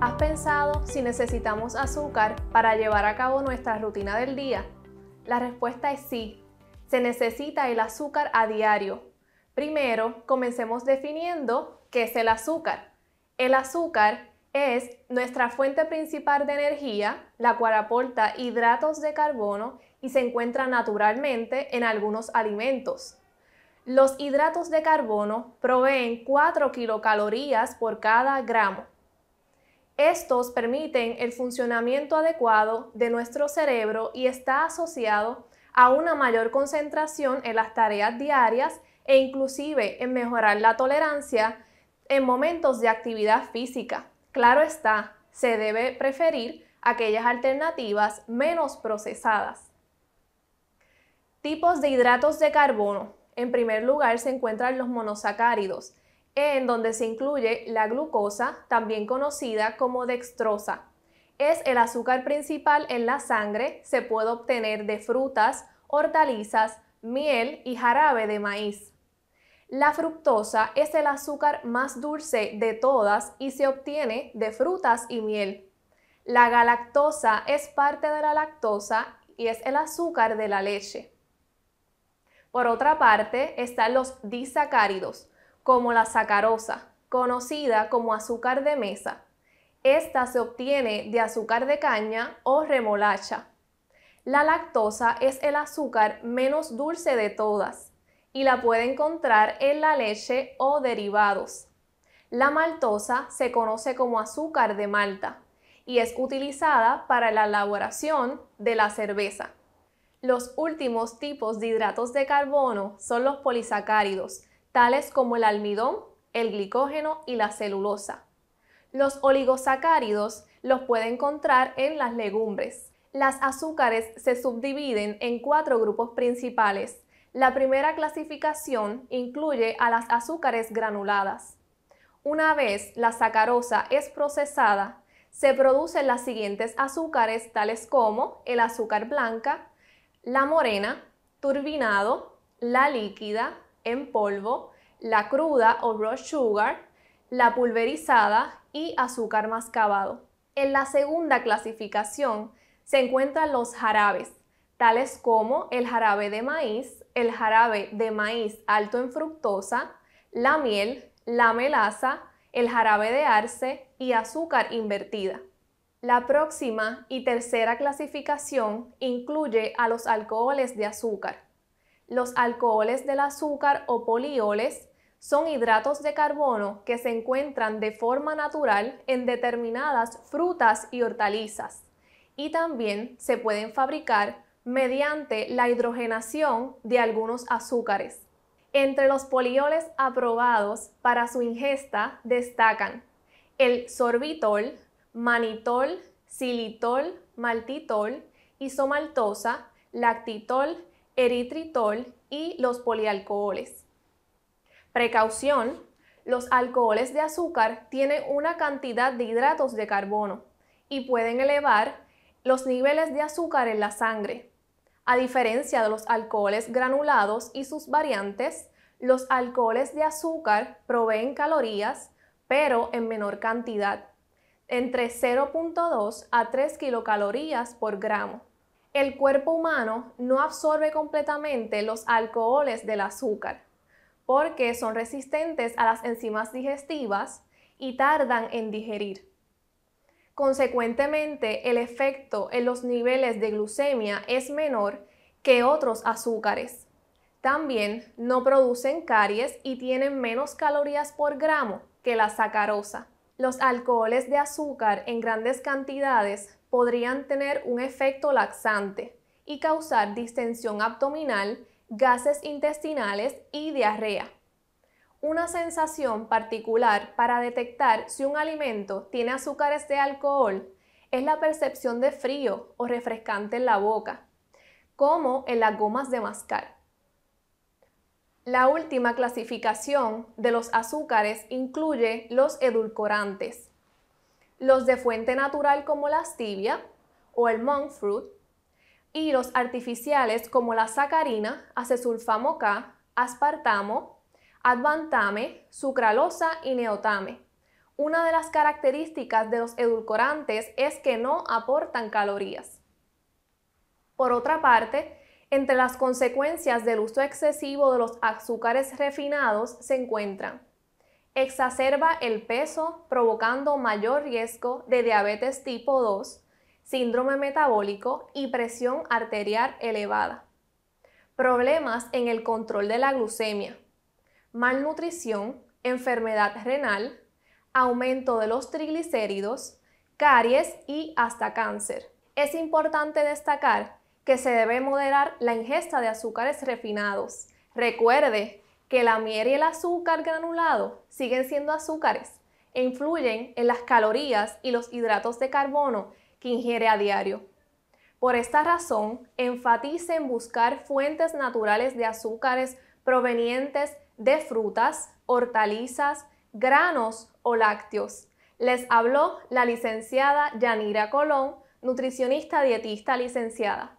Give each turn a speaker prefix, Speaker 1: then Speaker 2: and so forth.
Speaker 1: ¿Has pensado si necesitamos azúcar para llevar a cabo nuestra rutina del día? La respuesta es sí. Se necesita el azúcar a diario. Primero, comencemos definiendo qué es el azúcar. El azúcar es nuestra fuente principal de energía, la cual aporta hidratos de carbono y se encuentra naturalmente en algunos alimentos. Los hidratos de carbono proveen 4 kilocalorías por cada gramo estos permiten el funcionamiento adecuado de nuestro cerebro y está asociado a una mayor concentración en las tareas diarias e inclusive en mejorar la tolerancia en momentos de actividad física. Claro está, se debe preferir aquellas alternativas menos procesadas. Tipos de hidratos de carbono. En primer lugar se encuentran los monosacáridos, en donde se incluye la glucosa, también conocida como dextrosa. Es el azúcar principal en la sangre, se puede obtener de frutas, hortalizas, miel y jarabe de maíz. La fructosa es el azúcar más dulce de todas y se obtiene de frutas y miel. La galactosa es parte de la lactosa y es el azúcar de la leche. Por otra parte están los disacáridos, como la sacarosa, conocida como azúcar de mesa. Esta se obtiene de azúcar de caña o remolacha. La lactosa es el azúcar menos dulce de todas y la puede encontrar en la leche o derivados. La maltosa se conoce como azúcar de malta y es utilizada para la elaboración de la cerveza. Los últimos tipos de hidratos de carbono son los polisacáridos, tales como el almidón, el glicógeno y la celulosa. Los oligosacáridos los puede encontrar en las legumbres. Las azúcares se subdividen en cuatro grupos principales. La primera clasificación incluye a las azúcares granuladas. Una vez la sacarosa es procesada, se producen las siguientes azúcares tales como el azúcar blanca, la morena, turbinado, la líquida, en polvo, la cruda o raw sugar, la pulverizada y azúcar mascabado. En la segunda clasificación se encuentran los jarabes, tales como el jarabe de maíz, el jarabe de maíz alto en fructosa, la miel, la melaza, el jarabe de arce y azúcar invertida. La próxima y tercera clasificación incluye a los alcoholes de azúcar, los alcoholes del azúcar o polioles son hidratos de carbono que se encuentran de forma natural en determinadas frutas y hortalizas y también se pueden fabricar mediante la hidrogenación de algunos azúcares. Entre los polioles aprobados para su ingesta destacan el sorbitol, manitol, xilitol, maltitol, isomaltosa, lactitol eritritol y los polialcoholes. Precaución, los alcoholes de azúcar tienen una cantidad de hidratos de carbono y pueden elevar los niveles de azúcar en la sangre. A diferencia de los alcoholes granulados y sus variantes, los alcoholes de azúcar proveen calorías, pero en menor cantidad, entre 0.2 a 3 kilocalorías por gramo el cuerpo humano no absorbe completamente los alcoholes del azúcar porque son resistentes a las enzimas digestivas y tardan en digerir. Consecuentemente, el efecto en los niveles de glucemia es menor que otros azúcares. También no producen caries y tienen menos calorías por gramo que la sacarosa los alcoholes de azúcar en grandes cantidades podrían tener un efecto laxante y causar distensión abdominal, gases intestinales y diarrea. Una sensación particular para detectar si un alimento tiene azúcares de alcohol es la percepción de frío o refrescante en la boca, como en las gomas de mascar. La última clasificación de los azúcares incluye los edulcorantes, los de fuente natural como la stevia o el monk fruit y los artificiales como la sacarina, acesulfamo K, aspartamo, advantame, sucralosa y neotame. Una de las características de los edulcorantes es que no aportan calorías. Por otra parte, entre las consecuencias del uso excesivo de los azúcares refinados se encuentran exacerba el peso provocando mayor riesgo de diabetes tipo 2, síndrome metabólico y presión arterial elevada, problemas en el control de la glucemia, malnutrición, enfermedad renal, aumento de los triglicéridos, caries y hasta cáncer. Es importante destacar que se debe moderar la ingesta de azúcares refinados. Recuerde que la miel y el azúcar granulado siguen siendo azúcares e influyen en las calorías y los hidratos de carbono que ingiere a diario. Por esta razón, enfatice en buscar fuentes naturales de azúcares provenientes de frutas, hortalizas, granos o lácteos. Les habló la licenciada Yanira Colón, nutricionista dietista licenciada.